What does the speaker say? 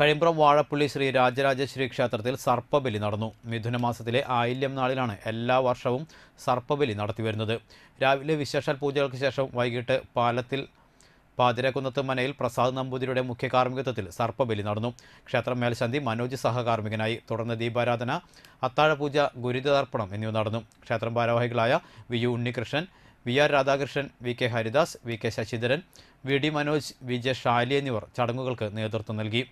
കഴിമ്പ്രം വാഴപ്പള്ളി ശ്രീ രാജരാജശ്രീ ക്ഷേത്രത്തിൽ സർപ്പബലി നടന്നു മിഥുനമാസത്തിലെ ആയില്യം നാളിലാണ് എല്ലാ വർഷവും സർപ്പബലി നടത്തിവരുന്നത് രാവിലെ വിശേഷാൽ പൂജകൾക്ക് ശേഷം വൈകിട്ട് പാലത്തിൽ പാതിരക്കുന്നത്ത് മനയിൽ പ്രസാദ് നമ്പൂതിരിയുടെ മുഖ്യ കാർമ്മികത്വത്തിൽ സർപ്പബലി നടന്നു ക്ഷേത്രം മേൽശാന്തി മനോജ് സഹകാർമ്മികനായി തുടർന്ന് ദീപാരാധന അത്താഴപൂജ ഗുരുതർപ്പണം എന്നിവ നടന്നു ക്ഷേത്രം ഭാരവാഹികളായ V U Unnikrishnan V R Radhakrishnan V K Haridas V K Sasidharan V D Manoj V J Shali എന്നിവർ ചടങ്ങുകൾക്ക് നേതൃത്വം നൽകി